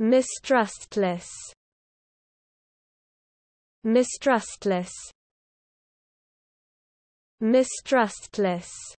mistrustless mistrustless mistrustless